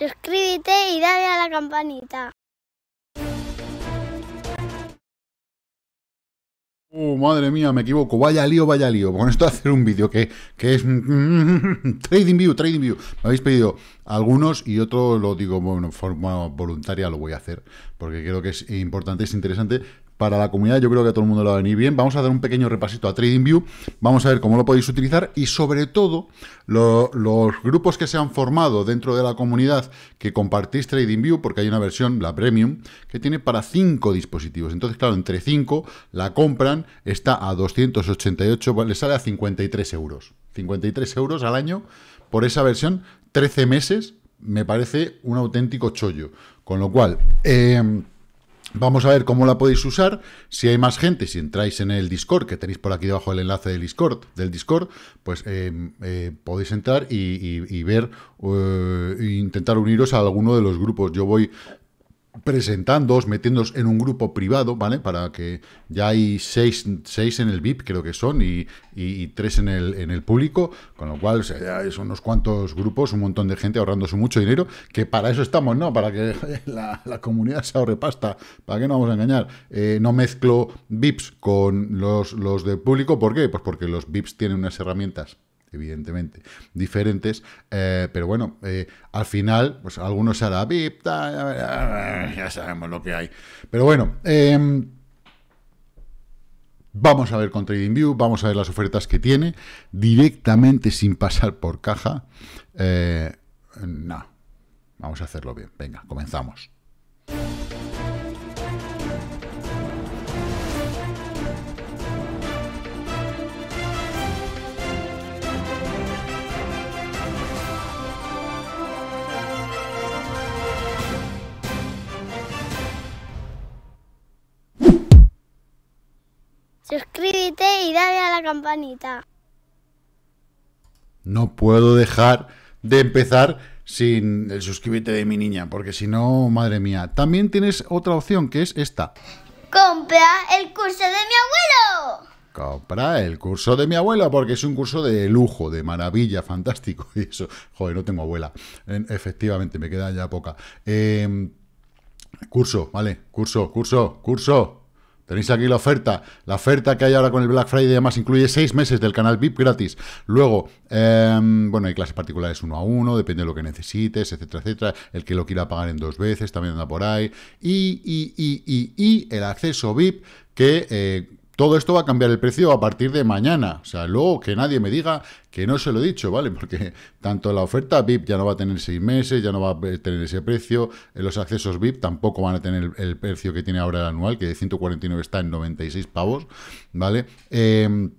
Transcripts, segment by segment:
suscríbete y dale a la campanita. Uh, madre mía, me equivoco. Vaya lío, vaya lío. Con esto hacer un vídeo que, que es... trading View, Trading View. Me habéis pedido algunos y otro lo digo, bueno, forma voluntaria lo voy a hacer. Porque creo que es importante, es interesante para la comunidad. Yo creo que a todo el mundo lo va a venir bien. Vamos a dar un pequeño repasito a TradingView. Vamos a ver cómo lo podéis utilizar y sobre todo los grupos que se han formado dentro de la comunidad que compartís TradingView, porque hay una versión, la Premium, que tiene para 5 dispositivos. Entonces, claro, entre 5 la compran, está a 288, le sale a 53 euros. 53 euros al año por esa versión, 13 meses, me parece un auténtico chollo. Con lo cual, em, Vamos a ver cómo la podéis usar. Si hay más gente, si entráis en el Discord, que tenéis por aquí debajo el enlace del Discord, del Discord pues eh, eh, podéis entrar y, ver, eh, e intentar uniros a alguno de los grupos. Yo voy presentándos metiéndoos en un grupo privado, ¿vale? Para que ya hay seis, en el VIP, creo que son, y, tres en el, en el público, con lo cual o sea, ya son unos cuantos grupos, un montón de gente ahorrándose mucho dinero, que para eso estamos, ¿no? Para que la, comunidad se ahorre pasta, ¿para qué no vamos a engañar? Eh, no mezclo VIPs con los, los de público, ¿por qué? Pues porque los VIPs tienen unas herramientas evidentemente, diferentes. Eh, pero bueno, eh, al final, pues algunos a la VIP, ya sabemos lo que hay. Pero bueno, em, vamos a ver con trading view vamos a ver las ofertas que tiene, directamente sin pasar por caja. Eh, no, vamos a hacerlo bien. Venga, comenzamos. campanita. No puedo dejar de empezar sin el suscríbete de mi niña, porque si no, madre mía. También tienes otra opción que es esta. Compra el curso de mi abuelo. Compra el curso de mi abuela, porque es un curso de lujo, de maravilla, fantástico. Y eso, joder, no tengo abuela. Efectivamente, me queda ya poca. Em, curso, ¿vale? Curso, curso, curso. Tenéis aquí la oferta. La oferta que hay ahora con el Black Friday además incluye seis meses del canal VIP gratis. Luego, em, bueno, hay clases particulares uno a uno, depende de lo que necesites, etcétera, etcétera. El que lo quiera pagar en dos veces también anda por ahí. Y, y, y, y, y el acceso VIP que... Eh, todo esto va a cambiar el precio a partir de mañana. O sea, luego que nadie me diga que no se lo he dicho, ¿vale? Porque tanto la oferta VIP ya no va a tener seis meses, ya no va a tener ese precio. Eh, los accesos VIP tampoco van a tener el precio que tiene ahora el anual, que de 149 está en 96 pavos, ¿vale? Em,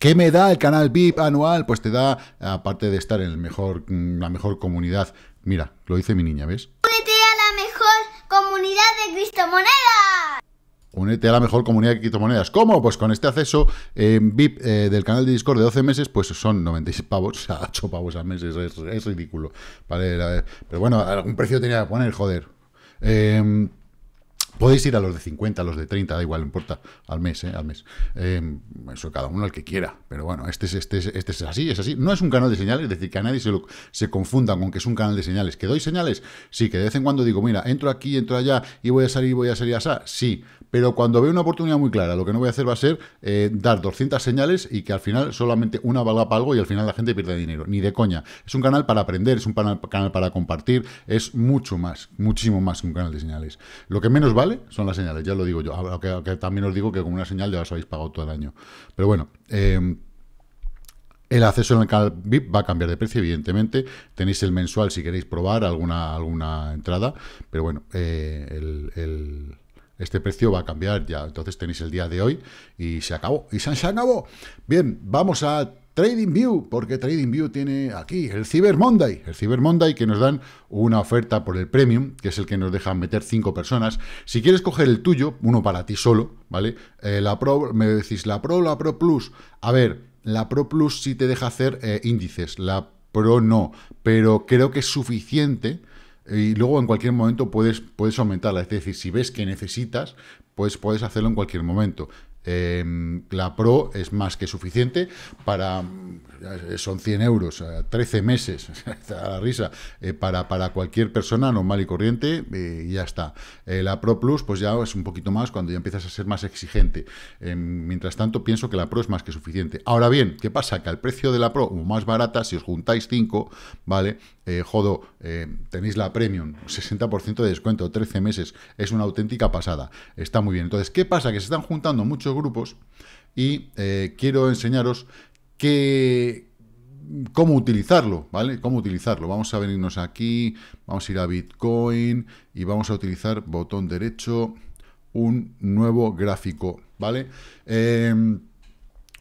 ¿Qué me da el canal VIP anual? Pues te da, aparte de estar en mm, la mejor comunidad. Mira, lo dice mi niña, ¿ves? Únete a la mejor comunidad de Cristomonedas. Únete a la mejor comunidad de criptomonedas. ¿Cómo? Pues con este acceso VIP eh, del canal de Discord de 12 meses, pues son 96 pavos, o sea, 8 pavos al mes, es, ridículo. Vale, eh, pero bueno, algún precio tenía que poner, joder. Eh, Podéis ir a los de 50, a los de 30, da igual, no importa, al mes, ¿eh? al mes. Eh, eso cada uno el que quiera. Pero bueno, este es, este, este es así, es así. No es un canal de señales, es decir, que a nadie se, se confunda con que es un canal de señales. ¿Que doy señales? Sí, que de vez en cuando digo, mira, entro aquí, entro allá y voy a salir, voy a salir esa Sí, pero cuando veo una oportunidad muy clara, lo que no voy a hacer va a ser eh, dar 200 señales y que al final solamente una valga para algo y al final la gente pierde dinero. Ni de coña. Es un canal para aprender, es un canal para compartir, es mucho más, muchísimo más que un canal de señales. Lo que menos vale son las señales, ya lo digo yo. Ah, también os digo que con una señal ya os habéis pagado todo el año. Pero bueno, eh, el acceso en el VIP va a cambiar de precio, evidentemente. Tenéis el mensual si queréis probar alguna, alguna entrada, pero bueno, eh, este precio va a cambiar ya. Entonces tenéis el día de hoy y se acabó. Y se, se acabó. Bien, vamos a TradingView, porque TradingView tiene aquí el Cyber Monday, el Cyber Monday que nos dan una oferta por el Premium, que es el que nos deja meter cinco personas. Si quieres coger el tuyo, uno para ti solo, ¿vale? Eh, la Pro, me decís, la Pro, la Pro Plus. A ver, la Pro Plus sí te deja hacer eh, índices, la Pro no, pero creo que es suficiente eh, y luego en cualquier momento puedes, puedes aumentarla. Es decir, si ves que necesitas, pues puedes hacerlo en cualquier momento. Em, la Pro es más que suficiente para, eh, son 100 euros, 13 eh, meses, a la risa, eh, para, cualquier persona normal y corriente y ya está. la Pro Plus pues ya es un poquito más cuando ya empiezas a ser más exigente. Em, mientras tanto pienso que la Pro es más que suficiente. Ahora bien, ¿qué pasa? Que al precio de la Pro, o más barata, si os juntáis 5, ¿vale? jodo, tenéis la Premium, 60% de descuento, 13 meses, es una auténtica pasada. Está muy bien. Entonces, ¿qué pasa? Que se están juntando muchos grupos y eh, quiero enseñaros que, cómo utilizarlo, ¿vale? Cómo utilizarlo. Vamos a venirnos aquí, vamos a ir a Bitcoin y vamos a utilizar botón derecho, un nuevo gráfico, ¿vale? Em,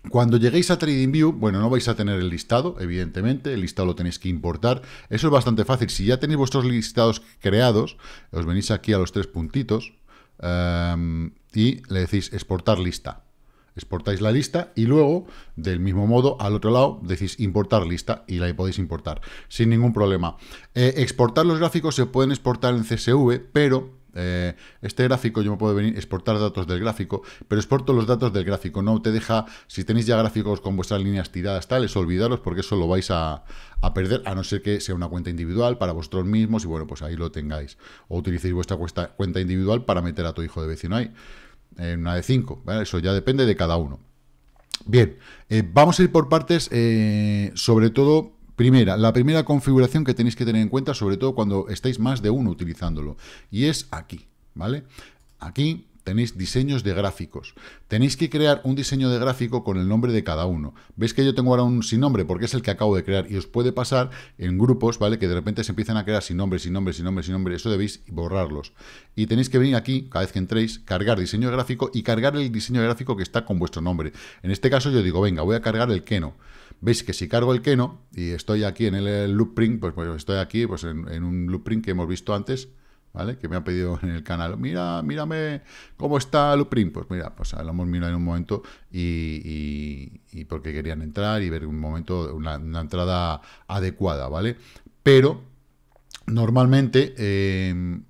cuando lleguéis a TradingView, bueno, no vais a tener el listado, evidentemente, el listado lo tenéis que importar. Eso es bastante fácil. Si ya tenéis vuestros listados creados, os venís aquí a los tres puntitos, Em, y le decís exportar lista. Exportáis la lista y luego, del mismo modo, al otro lado, decís importar lista y la podéis importar sin ningún problema. Eh, exportar los gráficos se pueden exportar en CSV, pero eh, este gráfico yo me puedo venir, exportar datos del gráfico, pero exporto los datos del gráfico, no te deja, si tenéis ya gráficos con vuestras líneas tiradas tales, olvidaros porque eso lo vais a, perder, a no ser que sea una cuenta individual para vosotros mismos y bueno, pues ahí lo tengáis. O utilicéis vuestra cuenta individual para meter a tu hijo de vecino ahí, en una de cinco eso ya depende de cada uno. Bien, eh, vamos a ir por partes, eh, sobre todo Primera, la primera configuración que tenéis que tener en cuenta, sobre todo cuando estáis más de uno utilizándolo, y es aquí, ¿vale? Aquí tenéis diseños de gráficos. Tenéis que crear un diseño de gráfico con el nombre de cada uno. Veis que yo tengo ahora un sin nombre porque es el que acabo de crear y os puede pasar en grupos, ¿vale? Que de repente se empiezan a crear sin nombre, sin nombre, sin nombre, sin nombre. Eso debéis borrarlos. Y tenéis que venir aquí, cada vez que entréis, cargar diseño de gráfico y cargar el diseño de gráfico que está con vuestro nombre. En este caso yo digo, venga, voy a cargar el Keno. Veis que si cargo el Keno y estoy aquí en el loop print, pues, pues, estoy aquí pues en, en un loop print que hemos visto antes, ¿vale? Que me ha pedido en el canal, mira, mírame cómo está Luprin? Pues mira, pues lo hemos en un momento y, porque querían entrar y ver un momento, una, entrada adecuada, ¿vale? Pero normalmente eh,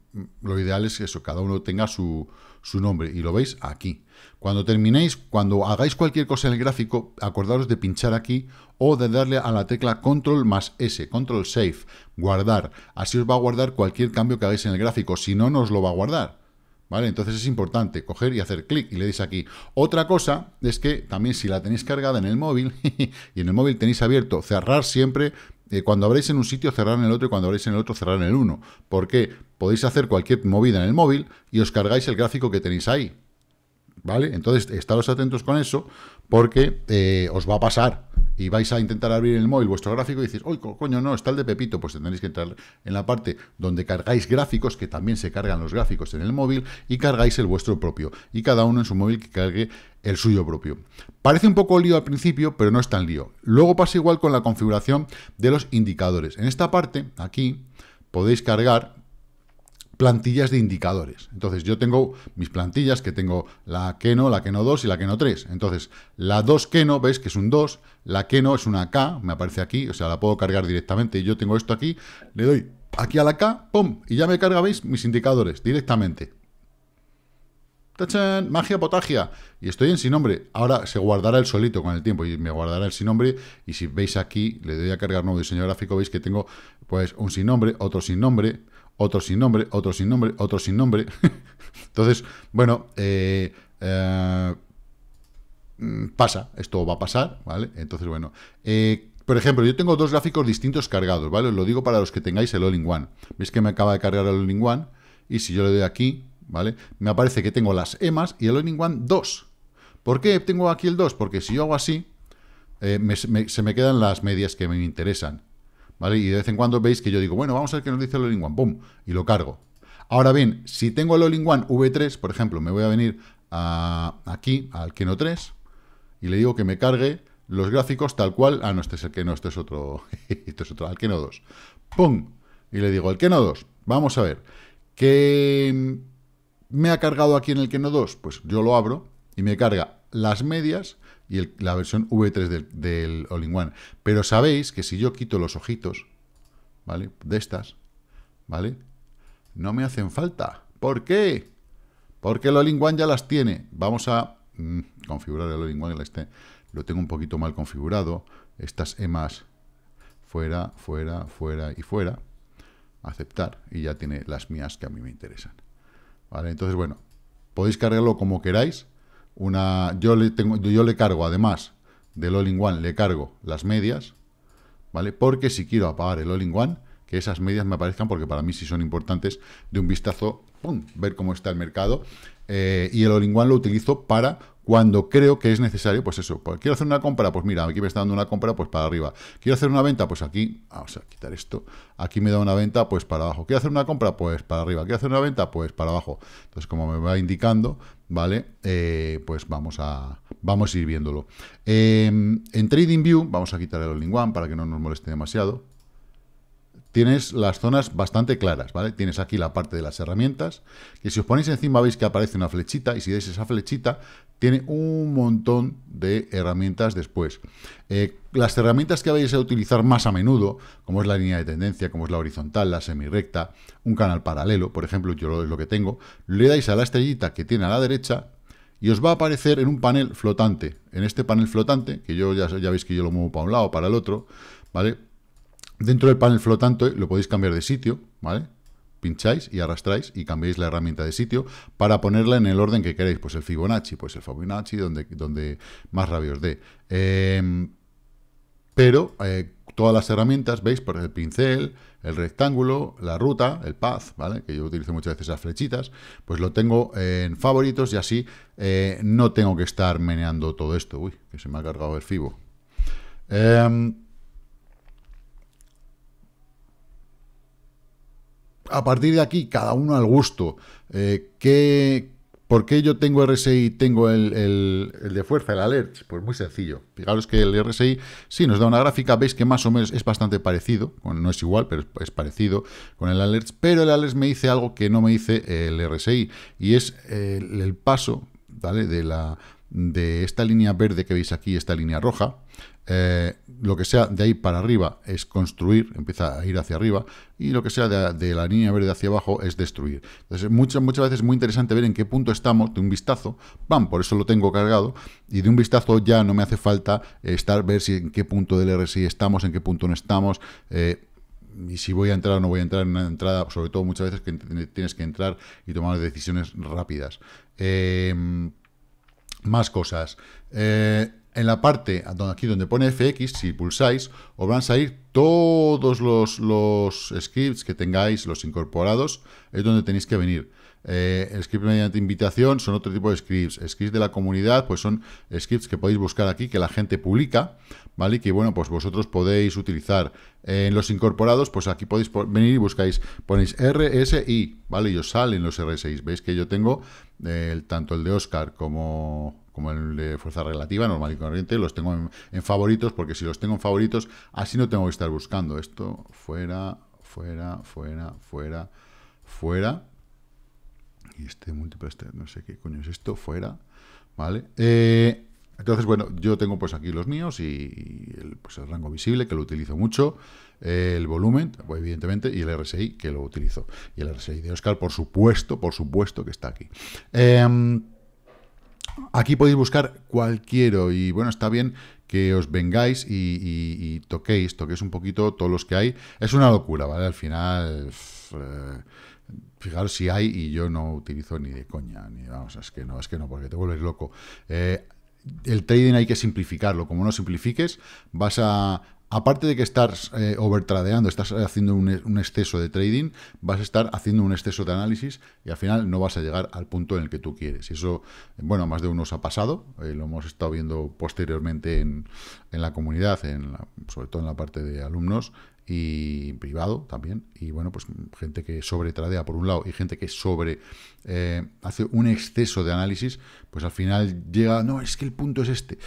lo ideal es que eso, cada uno tenga su, su nombre y lo veis aquí. Cuando terminéis, cuando hagáis cualquier cosa en el gráfico, acordaros de pinchar aquí o de darle a la tecla control más S, control save, guardar. Así os va a guardar cualquier cambio que hagáis en el gráfico, si no, no os lo va a guardar. ¿Vale? Entonces es importante coger y hacer clic y le dais aquí. Otra cosa es que también si la tenéis cargada en el móvil y en el móvil tenéis abierto cerrar siempre, eh, cuando abréis en un sitio, cerrar en el otro, y cuando abráis en el otro, cerrar en el uno. ...porque Podéis hacer cualquier movida en el móvil y os cargáis el gráfico que tenéis ahí. ¿Vale? Entonces, estaros atentos con eso, porque eh, os va a pasar. Y vais a intentar abrir el móvil vuestro gráfico y decís, ...oye, coño, no, está el de Pepito. Pues tendréis que entrar en la parte donde cargáis gráficos, que también se cargan los gráficos en el móvil, y cargáis el vuestro propio. Y cada uno en su móvil que cargue el suyo propio. Parece un poco lío al principio, pero no es tan lío. Luego pasa igual con la configuración de los indicadores. En esta parte, aquí, podéis cargar plantillas de indicadores. Entonces, yo tengo mis plantillas, que tengo la Keno, la Keno 2 y la Keno 3. Entonces, la 2 Keno, veis que es un 2, la Keno es una K, me aparece aquí, o sea, la puedo cargar directamente. Yo tengo esto aquí, le doy aquí a la K, ¡pum! Y ya me carga, ¿veis? Mis indicadores directamente. ¡Tachán! Magia potagia. Y estoy en sin nombre. Ahora se guardará el solito con el tiempo y me guardará el sin nombre. Y si veis aquí, le doy a cargar nuevo diseño gráfico, veis que tengo pues un sin nombre, otro sin nombre, otro sin nombre, otro sin nombre, otro sin nombre. Entonces, bueno, eh, eh, pasa, esto va a pasar, ¿vale? Entonces, bueno, eh, por ejemplo, yo tengo dos gráficos distintos cargados, ¿vale? Os lo digo para los que tengáis el All-in-One. Veis que me acaba de cargar el All-in-One y si yo le doy aquí, ¿vale? Me aparece que tengo las EMAs y el all one 2. ¿Por qué tengo aquí el 2? Porque si yo hago así, eh, se me quedan las medias que me interesan, ¿vale? Y de vez en cuando veis que yo digo, bueno, vamos a ver qué nos dice el all ¡pum! Y lo cargo. Ahora bien, si tengo el all one V3, por ejemplo, me voy a venir a, aquí, al Keno 3, y le digo que me cargue los gráficos tal cual... Ah, no, este es el Keno, este es otro... este es otro, al Keno 2. ¡Pum! Y le digo, el Keno 2, vamos a ver, que ¿Me ha cargado aquí en el Keno 2? Pues yo lo abro y me carga las medias y la versión V3 del, del All -in Pero sabéis que si yo quito los ojitos, ¿vale? De estas, ¿vale? No me hacen falta. ¿Por qué? Porque el All -in One ya las tiene. Vamos a mm, configurar el All -in One. Este, lo tengo un poquito mal configurado. Estas más fuera, fuera, fuera y fuera. Aceptar. Y ya tiene las mías que a mí me interesan. Entonces, bueno, podéis cargarlo como queráis. Una, yo, le tengo, yo le cargo, además del All-in-One, le cargo las medias, ¿vale? Porque si quiero apagar el All-in-One, que esas medias me aparezcan, porque para mí sí son importantes, de un vistazo, ¡pum!, ver cómo está el mercado. Eh, y el All-in-One lo utilizo para cuando creo que es necesario, pues eso, pues, quiero hacer una compra, pues mira, aquí me está dando una compra, pues para arriba. Quiero hacer una venta, pues aquí, vamos ah, a quitar esto, aquí me da una venta, pues para abajo. Quiero hacer una compra, pues para arriba. Quiero hacer una venta, pues para abajo. Entonces, como me va indicando, ¿vale? Eh, pues vamos a, vamos a ir viéndolo. Em, en en TradingView, vamos a quitar el One para que no nos moleste demasiado tienes las zonas bastante claras, ¿vale? Tienes aquí la parte de las herramientas, que si os ponéis encima veis que aparece una flechita, y si dais esa flechita, tiene un montón de herramientas después. Eh, las herramientas que vais a utilizar más a menudo, como es la línea de tendencia, como es la horizontal, la semirecta, un canal paralelo, por ejemplo, yo es lo que tengo, le dais a la estrellita que tiene a la derecha, y os va a aparecer en un panel flotante. En este panel flotante, que yo ya, ya veis que yo lo muevo para un lado, para el otro, ¿vale? Dentro del panel flotante lo podéis cambiar de sitio, ¿vale? Pincháis y arrastráis y cambiáis la herramienta de sitio para ponerla en el orden que queréis. Pues el Fibonacci, pues el Fibonacci, donde, donde más rabios os dé. Em, pero eh, todas las herramientas, veis, por el pincel, el rectángulo, la ruta, el path, ¿vale? Que yo utilizo muchas veces esas flechitas, pues lo tengo en favoritos y así eh, no tengo que estar meneando todo esto. Uy, que se me ha cargado el fibo. Em, a partir de aquí, cada uno al gusto. Eh, ¿qué, ¿Por qué yo tengo RSI y tengo el, de fuerza, el alert? Pues muy sencillo. Fijaros que el RSI sí nos da una gráfica, veis que más o menos es bastante parecido, no es igual, pero es parecido con el alert, pero el alert me dice algo que no me dice el RSI, y es el, paso de, la, de esta línea verde que veis aquí, esta línea roja, eh, lo que sea de ahí para arriba es construir, empieza a ir hacia arriba, y lo que sea de, la línea verde hacia abajo es destruir. Entonces, muchas, muchas veces es muy interesante ver en qué punto estamos de un vistazo, ¡pam! Por eso lo tengo cargado, y de un vistazo ya no me hace falta eh, estar, ver si en qué punto del RSI estamos, en qué punto no estamos, eh, y si voy a entrar o no voy a entrar en una entrada, sobre todo muchas veces que tienes que entrar y tomar decisiones rápidas. más cosas en la parte, aquí donde pone FX, si pulsáis, os van a salir todos los, scripts que tengáis, los incorporados, es donde tenéis que venir. Eh, mediante invitación son otro tipo de scripts. Scripts de la comunidad, pues son scripts que podéis buscar aquí, que la gente publica, ¿vale? Y que, bueno, pues vosotros podéis utilizar. en los incorporados, pues aquí podéis venir y buscáis, ponéis RSI, ¿vale? Y os salen los RSI. Veis que yo tengo eh, tanto el de Oscar como como el de fuerza relativa, normal y corriente, los tengo en, favoritos, porque si los tengo en favoritos, así no tengo que estar buscando. Esto fuera, fuera, fuera, fuera, fuera. Y este múltiple, este, no sé qué coño es esto, fuera. ¿Vale? Eh, entonces, bueno, yo tengo pues aquí los míos y, pues, el, rango visible, que lo utilizo mucho, eh, el volumen, evidentemente, y el RSI, que lo utilizo. Y el RSI de Oscar, por supuesto, por supuesto que está aquí. Eh, Aquí podéis buscar cualquiera y bueno, está bien que os vengáis y, toquéis, toquéis un poquito todos los que hay. Es una locura, ¿vale? Al final, eh, fijaros si hay y yo no utilizo ni de coña, ni vamos, es que no, es que no, porque te vuelves loco. Eh, el trading hay que simplificarlo. Como no simplifiques, vas a, aparte de que estás eh, overtradeando, estás haciendo un, exceso de trading, vas a estar haciendo un exceso de análisis y al final no vas a llegar al punto en el que tú quieres. Y eso, bueno, más de unos ha pasado, eh, lo hemos estado viendo posteriormente en, la comunidad, en sobre todo en la parte de alumnos y privado también y bueno pues gente que sobretradea por un lado y gente que sobre eh, hace un exceso de análisis pues al final llega no es que el punto es este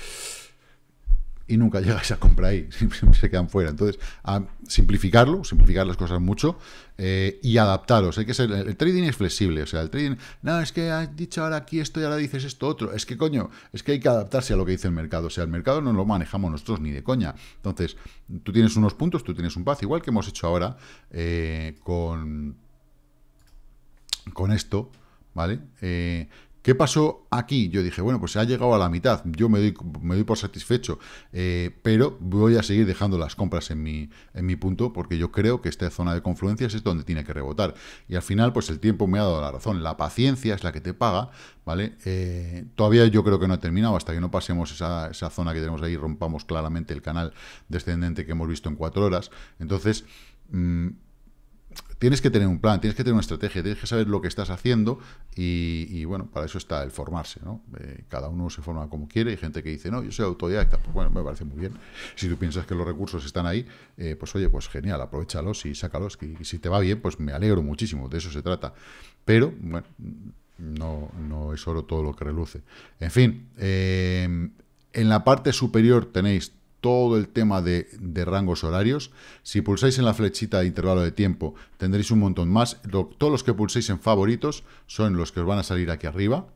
y nunca llegáis a comprar ahí, siempre se quedan fuera. Entonces, a simplificarlo, simplificar las cosas mucho eh, y adaptaros. que el, trading es flexible, o sea, el trading, no, es que has dicho ahora aquí esto y ahora dices esto otro. Es que coño, es que hay que adaptarse a lo que dice el mercado. O sea, el mercado no lo manejamos nosotros ni de coña. Entonces, tú tienes unos puntos, tú tienes un paz, igual que hemos hecho ahora eh, con, con esto, ¿vale? Eh, ¿Qué pasó aquí? Yo dije, bueno, pues se ha llegado a la mitad, yo me doy, me doy por satisfecho, eh, pero voy a seguir dejando las compras en mi, en mi punto porque yo creo que esta zona de confluencias es donde tiene que rebotar. Y al final, pues el tiempo me ha dado la razón, la paciencia es la que te paga, ¿vale? Eh, todavía yo creo que no ha terminado, hasta que no pasemos esa, zona que tenemos ahí, rompamos claramente el canal descendente que hemos visto en cuatro horas. Entonces... Mm, tienes que tener un plan, tienes que tener una estrategia, tienes que saber lo que estás haciendo y, bueno, para eso está el formarse, ¿no? Eh, cada uno se forma como quiere, hay gente que dice, no, yo soy autodidacta, pues bueno, me parece muy bien. Si tú piensas que los recursos están ahí, eh, pues oye, pues genial, aprovechalos y sácalos, y, si te va bien, pues me alegro muchísimo, de eso se trata. Pero, bueno, no, no es oro todo lo que reluce. En fin, eh, en la parte superior tenéis todo el tema de, rangos horarios. Si pulsáis en la flechita de intervalo de tiempo, tendréis un montón más. todos los que pulséis en favoritos son los que os van a salir aquí arriba.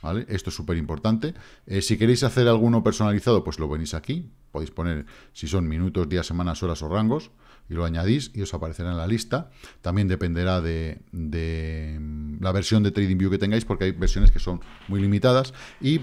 ¿Vale? Esto es súper importante. Eh, si queréis hacer alguno personalizado, pues lo venís aquí. Podéis poner si son minutos, días, semanas, horas o rangos. Y lo añadís y os aparecerá en la lista. También dependerá de, mm, la versión de TradingView que tengáis, porque hay versiones que son muy limitadas. Y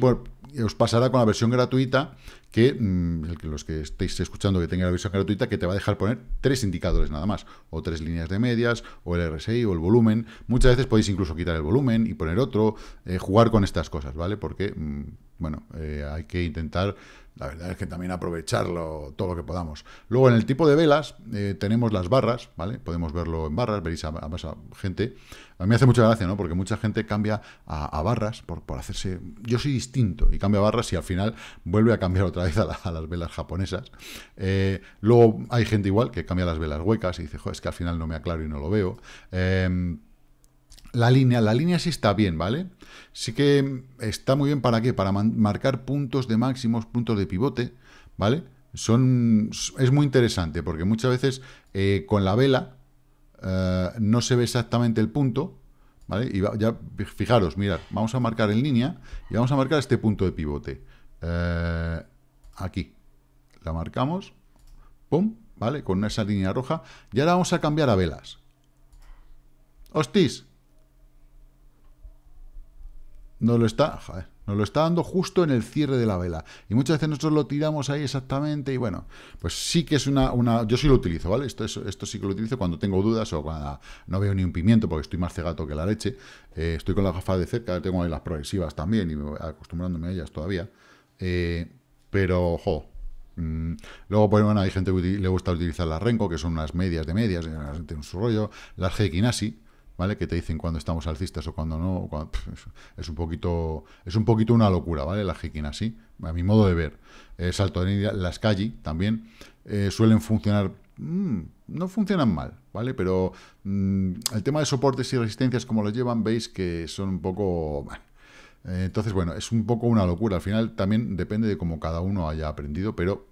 os pasará con la versión gratuita Mm, que los que estéis escuchando que tengan la versión gratuita, que te va a dejar poner tres indicadores nada más, o tres líneas de medias, o el RSI, o el volumen. Muchas veces podéis incluso quitar el volumen y poner otro, eh, jugar con estas cosas, ¿vale? Porque, mm, bueno, eh, hay que intentar la verdad es que también aprovecharlo todo lo que podamos. Luego, en el tipo de velas, eh, tenemos las barras, ¿vale? Podemos verlo en barras, veréis a, más gente. A mí me hace mucha gracia, ¿no? Porque mucha gente cambia a, barras por, por, hacerse... Yo soy distinto y cambia a barras y al final vuelve a cambiar otra vez a, las velas japonesas. Eh, luego hay gente igual que cambia las velas huecas y dice, joder, es que al final no me aclaro y no lo veo. Eh, la línea, la línea sí está bien, ¿vale? Sí que está muy bien para qué, para marcar puntos de máximos, puntos de pivote, ¿vale? Son, es muy interesante porque muchas veces eh, con la vela eh, no se ve exactamente el punto, ¿vale? Y ya, fijaros, mirad, vamos a marcar en línea y vamos a marcar este punto de pivote. Eh, aquí, la marcamos, pum, ¿vale? Con esa línea roja. Y ahora vamos a cambiar a velas. ¡Hostis! no lo está, joder, nos lo está dando justo en el cierre de la vela. Y muchas veces nosotros lo tiramos ahí exactamente y bueno, pues sí que es una... una yo sí lo utilizo, ¿vale? Esto, esto sí que lo utilizo cuando tengo dudas o cuando no veo ni un pimiento porque estoy más cegato que la leche. Eh, estoy con las gafas de cerca, tengo ahí las progresivas también y acostumbrándome a ellas todavía. Eh, pero, ojo, mm, Luego, pues bueno, hay gente que le gusta utilizar las Renco, que son unas medias de medias, tienen su rollo, las Heikinasi, ¿vale? Que te dicen cuando estamos alcistas o cuando no, es un poquito es un poquito una locura, ¿vale? La hiking así, a mi modo de ver. de eh, India, las calles también eh, suelen funcionar, mm, no funcionan mal, ¿vale? Pero mm, el tema de soportes y resistencias como lo llevan, veis que son un poco... Eh, entonces, bueno, es un poco una locura. Al final también depende de cómo cada uno haya aprendido, pero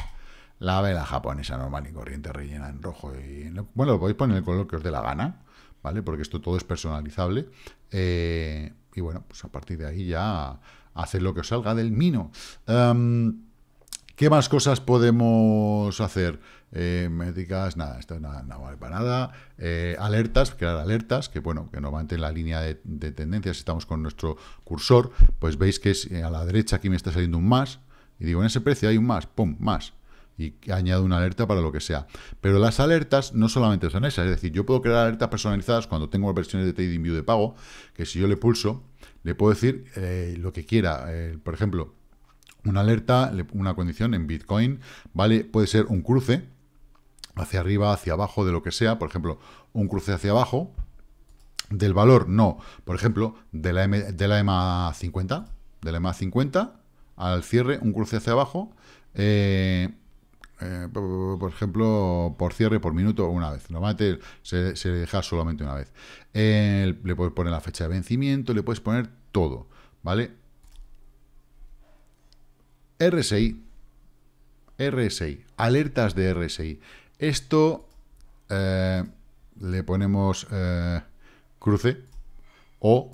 la vela japonesa normal y corriente rellena en rojo. y Bueno, lo podéis poner el color que os dé la gana, ¿vale? Porque esto todo es personalizable. Eh, y bueno, pues a partir de ahí ya hacer lo que os salga del mino. Em, ¿Qué más cosas podemos hacer? Eh, métricas, nada, esto no vale para nada. Eh, alertas, crear alertas, que bueno, que normalmente en la línea de, tendencias, estamos con nuestro cursor, pues veis que es, eh, a la derecha aquí me está saliendo un más, y digo, en ese precio hay un más, pum, más, y añado una alerta para lo que sea. Pero las alertas no solamente son esas, es decir, yo puedo crear alertas personalizadas cuando tengo versiones de view de pago, que si yo le pulso, le puedo decir eh, lo que quiera. Eh, por ejemplo, una alerta, una condición en Bitcoin, ¿vale? Puede ser un cruce hacia arriba, hacia abajo, de lo que sea, por ejemplo, un cruce hacia abajo, del valor, no, por ejemplo, de la, M, de la EMA 50, de la EMA 50 al cierre, un cruce hacia abajo, eh, eh, por ejemplo, por cierre por minuto una vez. Normalmente se, se deja solamente una vez. le puedes poner la fecha de vencimiento, le puedes poner todo, ¿vale? RSI, RSI, alertas de RSI. Esto eh, le ponemos eh, cruce o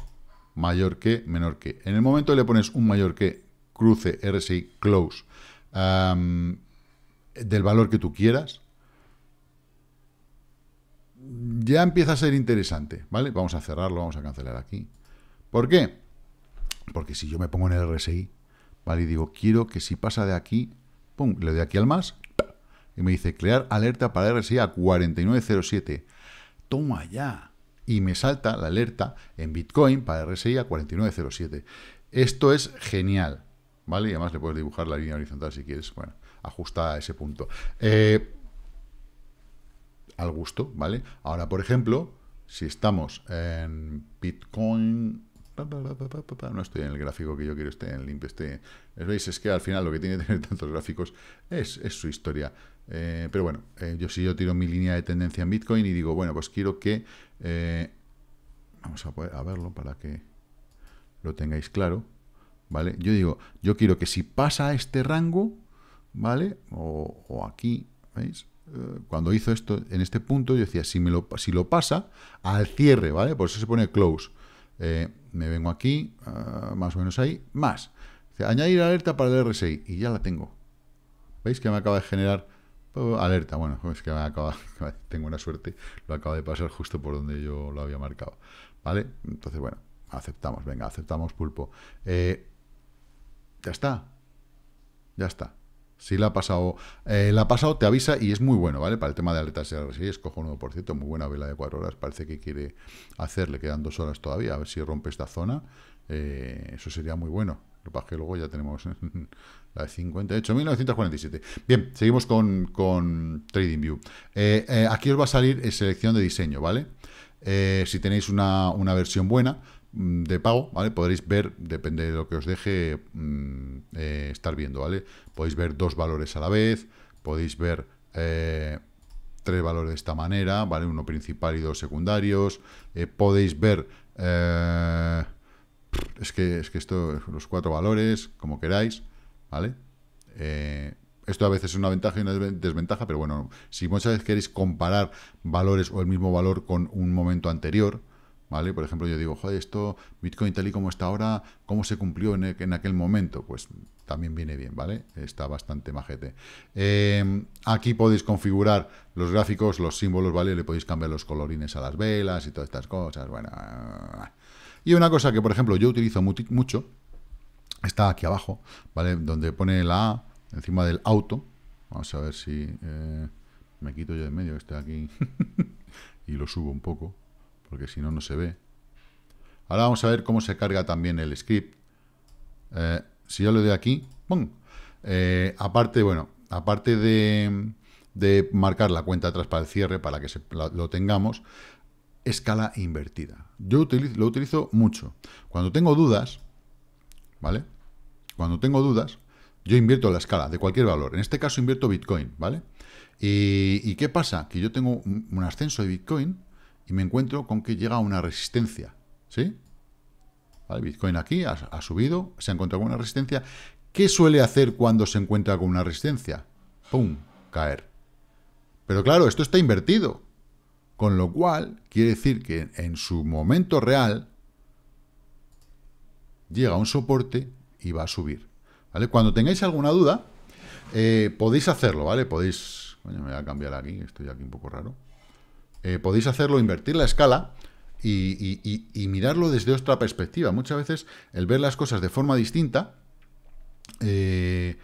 mayor que, menor que. En el momento le pones un mayor que, cruce, RSI, close del valor que tú quieras, ya empieza a ser interesante, ¿vale? Vamos a cerrarlo, vamos a cancelar aquí. ¿Por qué? Porque si yo me pongo en el RSI, ¿vale? Y digo, quiero que si pasa de aquí, pum, le doy aquí al más, y me dice, crear alerta para RSI a 4907. Toma ya. Y me salta la alerta en Bitcoin para RSI a 4907. Esto es genial, ¿vale? Y además le puedes dibujar la línea horizontal si quieres. Bueno, ajustada a ese punto. Eh, al gusto, ¿vale? Ahora, por ejemplo, si estamos en Bitcoin... No estoy en el gráfico que yo quiero, esté en limpio, ¿Veis? Es que al final lo que tiene que tener tantos gráficos es, su historia. Eh, pero bueno, eh, yo si yo tiro mi línea de tendencia en Bitcoin y digo, bueno, pues quiero que... vamos a, verlo para que lo tengáis claro. ¿Vale? Yo digo, yo quiero que si pasa este rango, ¿vale? O, aquí, ¿veis? Eh, cuando hizo esto en este punto, yo decía, si, me lo, si lo pasa, al cierre, ¿vale? Por eso se pone close. Eh, me vengo aquí, ah, más o menos ahí, más. añadir alerta para el RSI, y ya la tengo. ¿Veis que me acaba de generar pues, alerta? Bueno, es que me acaba, tengo una suerte, lo acaba de pasar justo por donde yo lo había marcado, ¿vale? Entonces, bueno, aceptamos, venga, aceptamos pulpo. Eh, ya está, ya está. Si la ha pasado, eh, la ha pasado, te avisa y es muy bueno, ¿vale? Para el tema de alertas RSI, escojo un por muy buena vela de cuatro horas, parece que quiere hacerle, quedan dos horas todavía, a ver si rompe esta zona, eh, eso sería muy bueno. Lo que luego ya tenemos la de 58.947. Bien, seguimos con, con TradingView. Eh, aquí os va a salir selección de diseño, ¿vale? si tenéis una, una versión buena, Mm, de pago, ¿vale? Podréis ver, depende de lo que os deje mm, eh, estar viendo, ¿vale? Podéis ver dos valores a la vez, podéis ver eh, tres valores de esta manera, ¿vale? Uno principal y dos secundarios. Eh, podéis ver... es, que, es que esto, los cuatro valores, como queráis, ¿vale? esto a veces es una ventaja y una desventaja, pero bueno, si muchas veces queréis comparar valores o el mismo valor con un momento anterior, ¿vale? Por ejemplo, yo digo, joder, esto, Bitcoin tal y como está ahora, ¿cómo se cumplió en, e-, en aquel momento? Pues también viene bien, ¿vale? Está bastante majete. Em, aquí podéis configurar los gráficos, los símbolos, ¿vale? Le podéis cambiar los colorines a las velas y todas estas cosas, bueno... Y una cosa que, por ejemplo, yo utilizo mucho, está aquí abajo, ¿vale? Donde pone la A encima del auto. Vamos a ver si eh, me quito yo de medio que esté aquí y lo subo un poco porque si no, no se ve. Ahora vamos a ver cómo se carga también el script. Eh, si yo le doy aquí, ¡pum! Eh, aparte, bueno, aparte de, de, marcar la cuenta atrás para el cierre, para que lo tengamos, escala invertida. Yo lo utilizo mucho. Cuando tengo dudas, ¿vale? Cuando tengo dudas, yo invierto la escala de cualquier valor. En este caso invierto Bitcoin, ¿vale? ¿Y, qué pasa? Que yo tengo un ascenso de Bitcoin y me encuentro con que llega una resistencia, ¿sí? Vale, Bitcoin aquí ha, subido, se ha encontrado con una resistencia. ¿Qué suele hacer cuando se encuentra con una resistencia? ¡Pum! Caer. Pero claro, esto está invertido. Con lo cual, quiere decir que en su momento real llega un soporte y va a subir. ¿Vale? Cuando tengáis alguna duda, eh, podéis hacerlo, ¿vale? Podéis... Coño, me voy a cambiar aquí, estoy aquí un poco raro. Eh, podéis hacerlo, invertir la escala y, mirarlo desde otra perspectiva. Muchas veces el ver las cosas de forma distinta eh,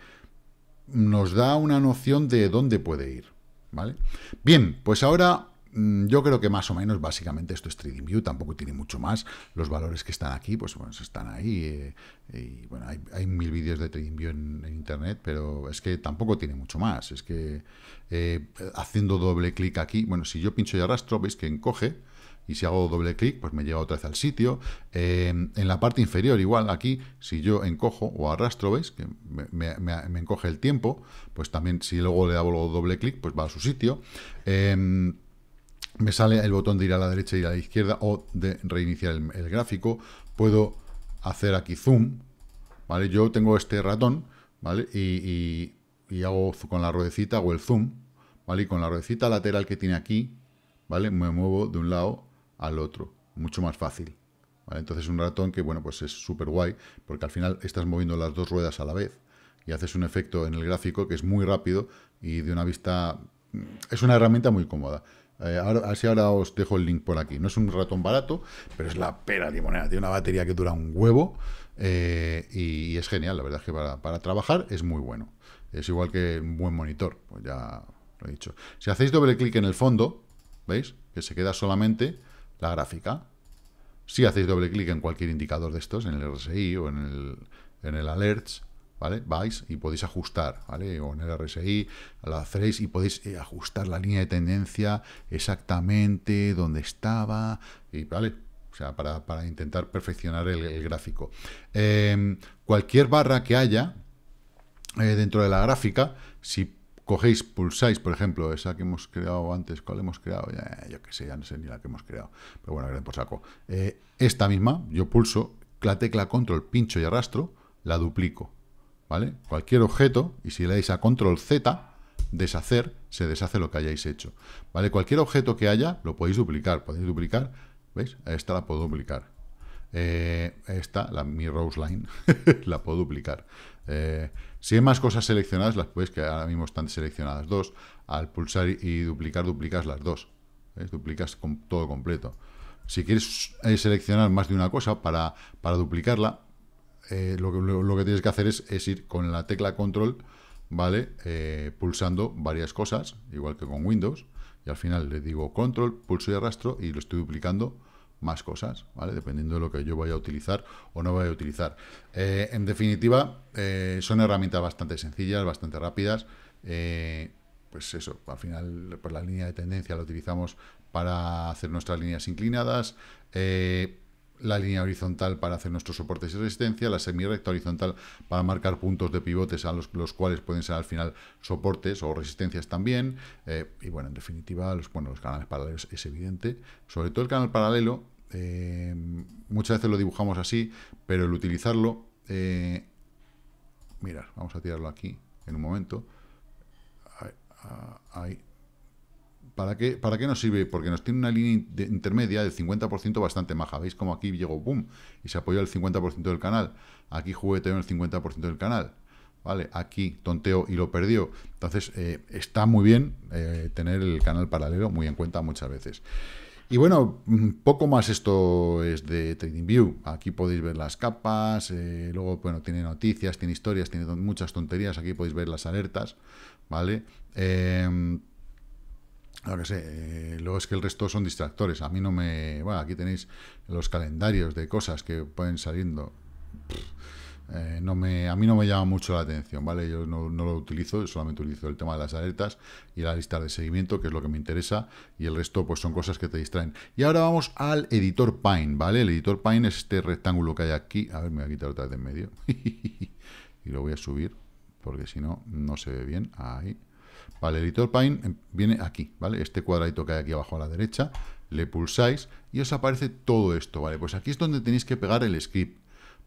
nos da una noción de dónde puede ir. ¿vale? Bien, pues ahora Mm, yo creo que más o menos, básicamente, esto es Trading View, tampoco tiene mucho más. Los valores que están aquí, pues bueno, pues, están ahí. Eh, y bueno, hay, mil vídeos de Trading en, internet, pero es que tampoco tiene mucho más. Es que eh, haciendo doble clic aquí, bueno, si yo pincho y arrastro, veis que encoge. Y si hago doble clic, pues me lleva otra vez al sitio. Eh, en la parte inferior, igual aquí, si yo encojo o arrastro, ¿veis? Que me, encoge el tiempo. Pues también si luego le hago doble clic, pues va a su sitio. Eh, me sale el botón de ir a la derecha y a la izquierda o de reiniciar el, gráfico. Puedo hacer aquí zoom, ¿vale? Yo tengo este ratón, ¿vale? Y, hago con la ruedecita o el zoom, ¿vale? Y con la ruedecita lateral que tiene aquí, ¿vale? Me muevo de un lado al otro, mucho más fácil. ¿vale? Entonces un ratón que, bueno, pues es súper guay, porque al final estás moviendo las dos ruedas a la vez y haces un efecto en el gráfico que es muy rápido y de una vista... Mm, es una herramienta muy cómoda. Eh, ahora, así ahora os dejo el link por aquí. No es un ratón barato, pero es la pera limonera. Tiene una batería que dura un huevo eh, y, es genial. La verdad es que para, trabajar es muy bueno. Es igual que un buen monitor, pues ya lo he dicho. Si hacéis doble clic en el fondo, ¿veis? Que se queda solamente la gráfica. Si hacéis doble clic en cualquier indicador de estos, en el RSI o en el, en el Alerts, ¿vale? Vais y podéis ajustar, ¿vale? O en el RSI, lo hacéis y podéis eh, ajustar la línea de tendencia exactamente donde estaba, y ¿vale? O sea, para, intentar perfeccionar el, gráfico. Em, cualquier barra que haya eh, dentro de la gráfica, si cogéis, pulsáis, por ejemplo, esa que hemos creado antes, ¿cuál hemos creado? yo que sé, ya no sé ni la que hemos creado, pero bueno, ver, por saco. Eh, esta misma, yo pulso, la tecla control, pincho y arrastro, la duplico ¿vale? Cualquier objeto, y si le dais a control Z, deshacer, se deshace lo que hayáis hecho, ¿vale? Cualquier objeto que haya, lo podéis duplicar, podéis duplicar, ¿veis? Esta la puedo duplicar. Eh, esta, la, mi Rose Line, la puedo duplicar. Eh, si hay más cosas seleccionadas, las puedes, que ahora mismo están seleccionadas dos, al pulsar y duplicar, duplicas las dos, Duplicas con todo completo. Si quieres eh, seleccionar más de una cosa para duplicarla, eh, lo, que tienes que hacer es, ir con la tecla control, ¿vale? Eh, pulsando varias cosas, igual que con Windows. Y al final le digo control, pulso y arrastro y lo estoy duplicando más cosas, ¿vale? Dependiendo de lo que yo vaya a utilizar o no vaya a utilizar. Eh, en definitiva, son herramientas bastante sencillas, bastante rápidas. pues eso, al final, por pues la línea de tendencia la utilizamos para hacer nuestras líneas inclinadas la línea horizontal para hacer nuestros soportes y resistencia, la semirecta horizontal para marcar puntos de pivotes a los, cuales pueden ser al final soportes o resistencias también, eh, y bueno, en definitiva, los, bueno, canales paralelos es evidente, sobre todo el canal paralelo, eh, muchas veces lo dibujamos así, pero el utilizarlo, eh, mirar, vamos a tirarlo aquí en un momento, ahí ¿Para qué, ¿Para qué nos sirve? Porque nos tiene una línea intermedia del 50% bastante maja. ¿Veis cómo aquí llegó boom y se apoyó el 50% del canal? Aquí también el 50% del canal. ¿Vale? Aquí tonteó y lo perdió. Entonces, eh, está muy bien eh, tener el canal paralelo muy en cuenta muchas veces. Y bueno, mm, poco más esto es de TradingView. Aquí podéis ver las capas, eh, luego, bueno, tiene noticias, tiene historias, tiene muchas tonterías. Aquí podéis ver las alertas, ¿vale? Em, lo que sé, eh, luego es que el resto son distractores. A mí no me... Bueno, aquí tenéis los calendarios de cosas que pueden saliendo. Eh, no me, a mí no me llama mucho la atención, ¿vale? Yo no, lo utilizo, solamente utilizo el tema de las alertas y la lista de seguimiento, que es lo que me interesa, y el resto pues son cosas que te distraen. Y ahora vamos al editor Pine, ¿vale? El editor Pine es este rectángulo que hay aquí. A ver, me voy a quitar otra vez de en medio. y lo voy a subir, porque si no, no se ve bien. Ahí. Vale, editor Paint em, viene aquí, ¿vale? Este cuadradito que hay aquí abajo a la derecha, le pulsáis y os aparece todo esto, ¿vale? Pues aquí es donde tenéis que pegar el script,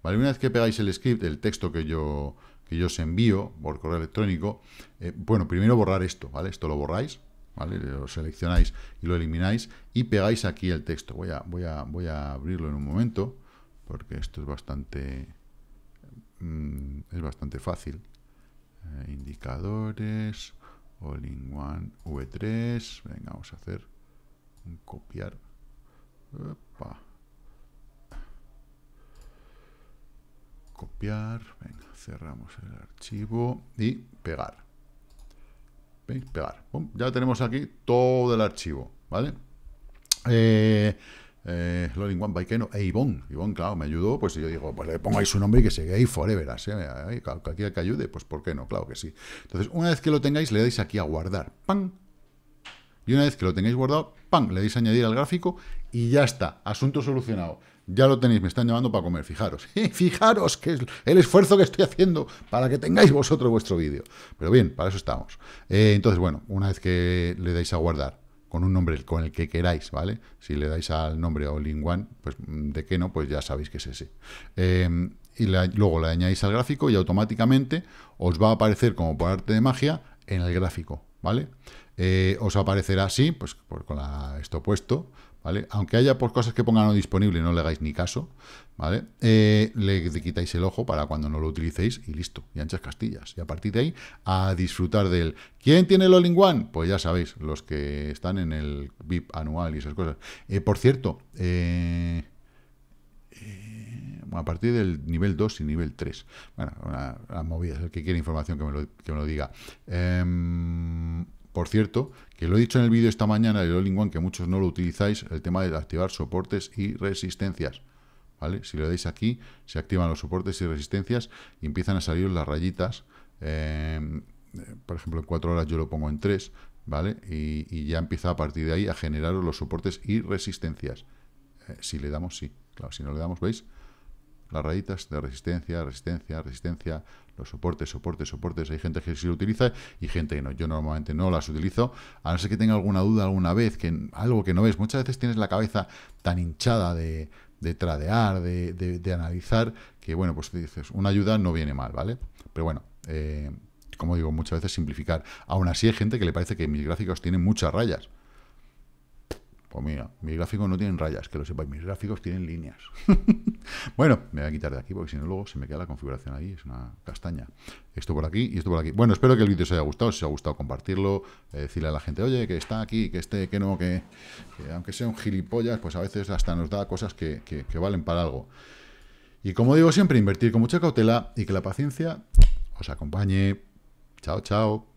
¿vale? Una vez que pegáis el script, el texto que yo, que yo os envío por correo electrónico, eh, bueno, primero borrar esto, ¿vale? Esto lo borráis, ¿vale? Lo seleccionáis y lo elimináis y pegáis aquí el texto. Voy a, voy a, voy a abrirlo en un momento porque esto es bastante, mm, es bastante fácil. Eh, indicadores all in one, V3, venga, vamos a hacer un copiar. Copiar, venga, cerramos el archivo y pegar. ¿Veis? Pegar. ya tenemos aquí todo el archivo, ¿vale? Eh, eh, Loring One Baikeno e Ivonne. Ivonne, claro, me ayudó, pues yo digo, pues le pongáis su nombre y que se quede ahí forever, así, eh, cualquiera que ayude, pues ¿por qué no? Claro que sí. Entonces, una vez que lo tengáis, le dais aquí a guardar, ¡pam! Y una vez que lo tengáis guardado, ¡pam! Le dais a añadir al gráfico y ya está, asunto solucionado. Ya lo tenéis, me están llamando para comer, fijaros. fijaros que es el esfuerzo que estoy haciendo para que tengáis vosotros vuestro vídeo. Pero bien, para eso estamos. Eh, entonces, bueno, una vez que le dais a guardar, con un nombre con el que queráis, ¿vale? Si le dais al nombre All in One, pues mm, de qué no, pues ya sabéis que es ese. Em, y luego le añadís al gráfico y automáticamente os va a aparecer como por arte de magia en el gráfico. ¿vale? Eh, os aparecerá así, pues con esto puesto, ¿vale? Aunque haya por cosas que pongan no disponible, no le hagáis ni caso, ¿vale? Eh, le, quitáis el ojo para cuando no lo utilicéis y listo, y anchas castillas. Y a partir de ahí, a disfrutar del... ¿Quién tiene el All-in One? Pues ya sabéis, los que están en el VIP anual y esas cosas. Eh, por cierto, eh a partir del nivel 2 y nivel 3. Bueno, una, movidas, movida, el que quiera información que me lo, diga. Em, por cierto, que lo he dicho en el vídeo esta mañana, el All-in One, que muchos no lo utilizáis, el tema de activar soportes y resistencias. ¿Vale? Si lo deis aquí, se activan los soportes y resistencias y empiezan a salir las rayitas. Em, por ejemplo, en 4 horas yo lo pongo en 3, ¿vale? Y, ya empieza a partir de ahí a generar los soportes y resistencias. Eh, si le damos, sí. Claro, si no le damos, ¿veis? las rayitas de resistencia, resistencia, resistencia, los soportes, soportes, soportes. Hay gente que sí lo utiliza y gente que no. Yo normalmente no las utilizo, a no ser que tenga alguna duda alguna vez, que algo que no ves. Muchas veces tienes la cabeza tan hinchada de, tradear, de, de, analizar, que bueno, pues dices, una ayuda no viene mal, ¿vale? Pero bueno, eh, como digo, muchas veces simplificar. Aún así hay gente que le parece que mis gráficos tienen muchas rayas. Pues mira, mis gráficos no tienen rayas, que lo sepáis, mis gráficos tienen líneas. bueno, me voy a quitar de aquí porque si no luego se me queda la configuración ahí, es una castaña. Esto por aquí y esto por aquí. Bueno, espero que el vídeo os haya gustado, si os ha gustado compartirlo, eh, decirle a la gente, oye, que está aquí, que esté, que no, que, aunque sea un gilipollas, pues a veces hasta nos da cosas que, que valen para algo. Y como digo siempre, invertir con mucha cautela y que la paciencia os acompañe. Chao, chao.